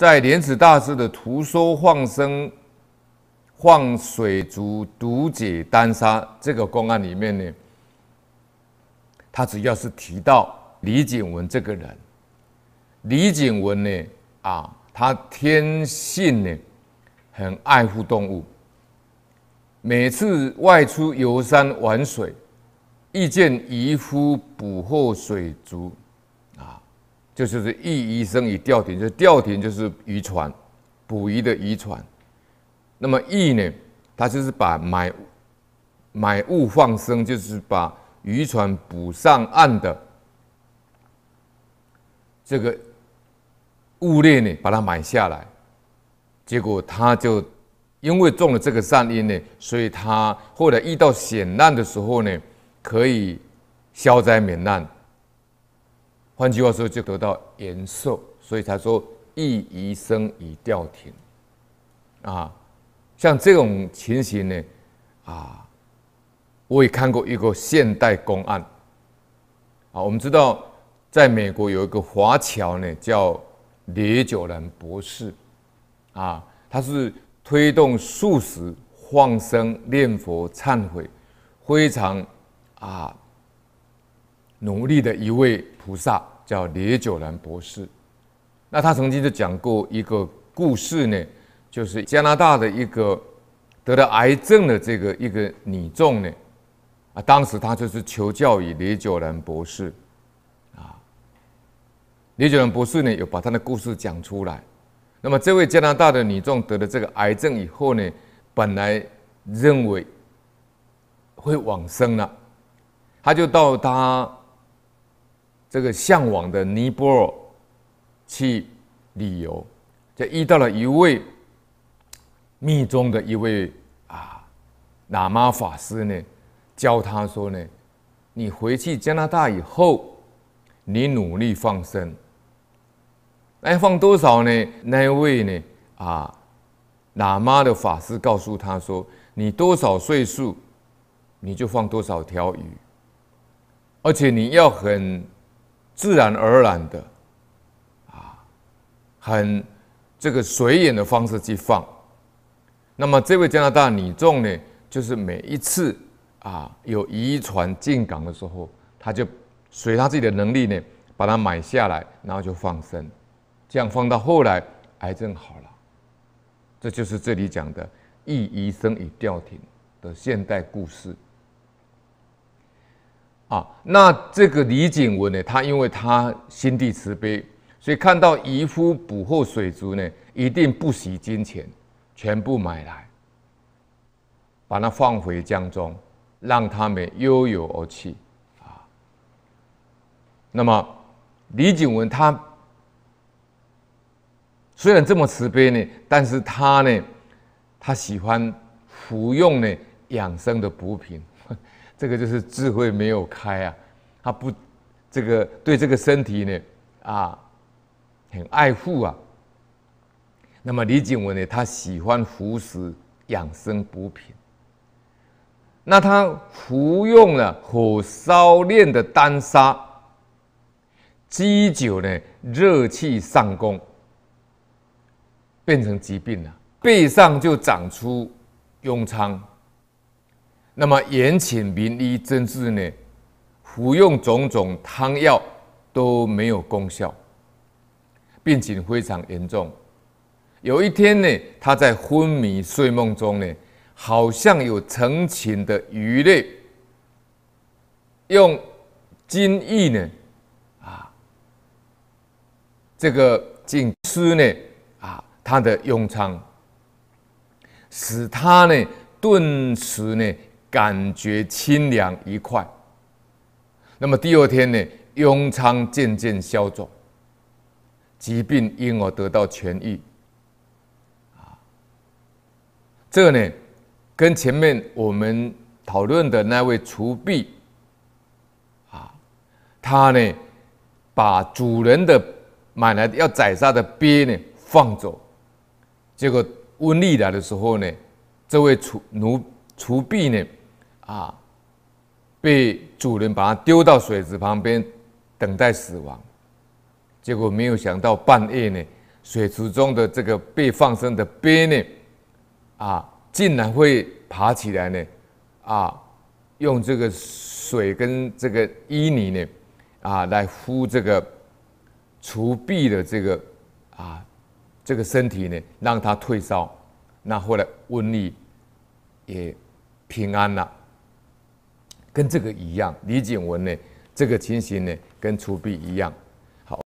在莲子大师的《徒收放生放水族毒解丹砂》这个公案里面呢，他主要是提到李景文这个人。李景文呢，啊，他天性呢很爱护动物，每次外出游山玩水，遇见渔夫捕获水族。就是是义医生与钓艇，就是钓艇就是渔船，捕鱼的渔船。那么义呢，他就是把买买物放生，就是把渔船捕上岸的这个物猎呢，把它买下来。结果他就因为中了这个善因呢，所以他后来遇到险难的时候呢，可以消灾免难。换句话说，就得到延寿，所以他说“易移生以吊停”，啊，像这种情形呢，啊，我也看过一个现代公案，啊，我们知道在美国有一个华侨呢，叫李九兰博士，啊，他是推动素食、放生、念佛、忏悔，非常啊。努力的一位菩萨叫李九兰博士，那他曾经就讲过一个故事呢，就是加拿大的一个得了癌症的这个一个女众呢，啊，当时他就是求教于李九兰博士，啊，李九兰博士呢有把他的故事讲出来。那么这位加拿大的女众得了这个癌症以后呢，本来认为会往生了，他就到他。这个向往的尼泊尔去旅游，就遇到了一位密宗的一位啊喇嘛法师呢，教他说呢，你回去加拿大以后，你努力放生，来放多少呢？那位呢啊喇嘛的法师告诉他说，你多少岁数，你就放多少条鱼，而且你要很。自然而然的，啊，很这个随缘的方式去放。那么这位加拿大女众呢，就是每一次啊有渔船进港的时候，她就随她自己的能力呢，把它买下来，然后就放生。这样放到后来，癌症好了。这就是这里讲的一医生与吊艇”的现代故事。啊，那这个李景文呢？他因为他心地慈悲，所以看到渔夫捕获水族呢，一定不惜金钱，全部买来，把它放回江中，让他们悠游而去。啊，那么李景文他虽然这么慈悲呢，但是他呢，他喜欢服用呢养生的补品。这个就是智慧没有开啊，他不，这个对这个身体呢啊很爱护啊。那么李景文呢，他喜欢服食养生补品，那他服用了火烧炼的丹砂鸡酒呢，热气上攻，变成疾病了，背上就长出痈疮。那么延请名医诊治呢，服用种种汤药都没有功效，病情非常严重。有一天呢，他在昏迷睡梦中呢，好像有成群的鱼类用金翼呢，啊，这个进食呢，啊，他的用餐，使他呢，顿时呢。感觉清凉愉快，那么第二天呢，痈疮渐渐消肿，疾病因而得到痊愈。啊，这个呢，跟前面我们讨论的那位厨婢，啊，他呢，把主人的买来要宰杀的鳖呢放走，结果瘟疫来的时候呢，这位厨奴厨婢呢。啊，被主人把它丢到水池旁边，等待死亡。结果没有想到半夜呢，水池中的这个被放生的鳖呢，啊，竟然会爬起来呢，啊，用这个水跟这个淤泥呢，啊，来敷这个雏鳖的这个啊这个身体呢，让它退烧。那后来瘟疫也平安了。跟这个一样，李景文呢，这个情形呢，跟出币一样。